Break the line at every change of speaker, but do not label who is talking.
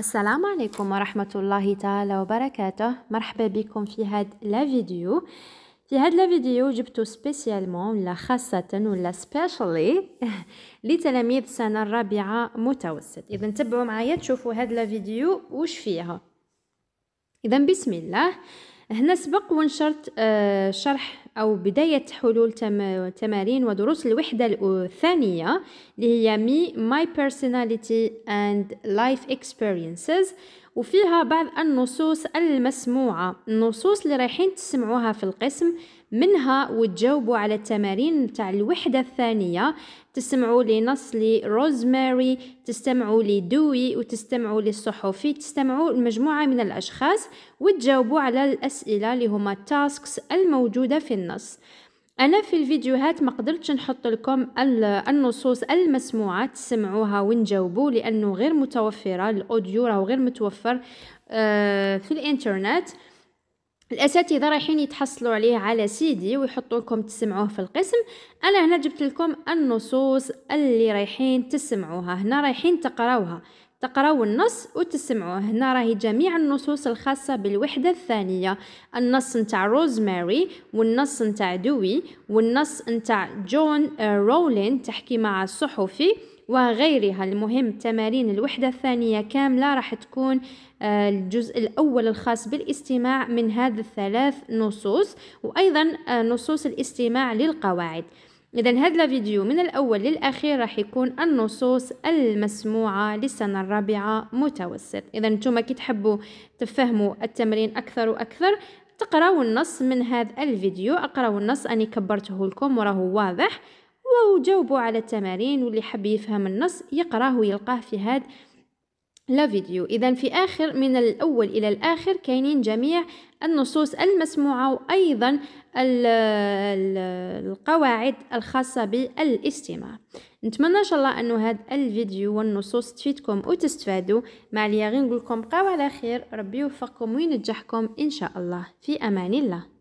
السلام عليكم ورحمة الله تعالى وبركاته مرحبا بكم في هاد لا فيديو في هاد لا فيديو جبتو سبيسيالمون ولا خاصة ولا سبيشالي لتلاميذ السنة الرابعة متوسط إذا تبعوا معايا تشوفوا هاد لا فيديو وش فيها إذا بسم الله هنا سبق ونشرت آه، شرح أو بداية حلول تمارين ودروس الوحدة الثانية اللي هي مي ماي بيرسوناليتي اند لايف اكسبيرينسز وفيها بعض النصوص المسموعة النصوص اللي رايحين تسمعوها في القسم منها وتجاوبوا على التمارين تاع الوحدة الثانية تسمعوا لنص لروزماري تستمعوا لدوي وتستمعوا للصحفي تستمعوا لمجموعة من الأشخاص وتجاوبوا على الأسئلة اللي هما التاسكس الموجودة في النص انا في الفيديوهات ما قدرتش نحط لكم النصوص المسموعه تسمعوها ونجاوبوا لانه غير متوفره الاوديو راهو غير متوفر آه، في الانترنت الاساتذه رايحين يتحصلوا عليه على سيدي ويحطوا لكم تسمعوه في القسم انا هنا جبت لكم النصوص اللي رايحين تسمعوها هنا رايحين تقراوها تقراو النص وتسمعوه هنا راهي جميع النصوص الخاصة بالوحدة الثانية النص نتاع روزماري والنص نتاع دوي والنص نتاع جون رولين تحكي مع الصحفي وغيرها المهم تمارين الوحدة الثانية كاملة راح تكون آه، الجزء الأول الخاص بالاستماع من هذه الثلاث نصوص وأيضا آه، نصوص الاستماع للقواعد إذا هذا الفيديو من الأول للأخير راح يكون النصوص المسموعة للسنة الرابعة متوسط إذا نتوما كي تحبوا تفهموا التمرين أكثر وأكثر تقراو النص من هذا الفيديو اقراو النص اني كبرته لكم وراه واضح وجاوبوا على التمارين واللي حب يفهم النص يقراه ويلقاه في هذا لا فيديو اذا في اخر من الاول الى الاخر كاينين جميع النصوص المسموعة وأيضا القواعد الخاصة بالاستماع نتمنى ان شاء الله أن هذا الفيديو والنصوص تفيدكم وتستفادوا مع غير نقول لكم بقاو على خير ربي يوفقكم وينجحكم ان شاء الله في امان الله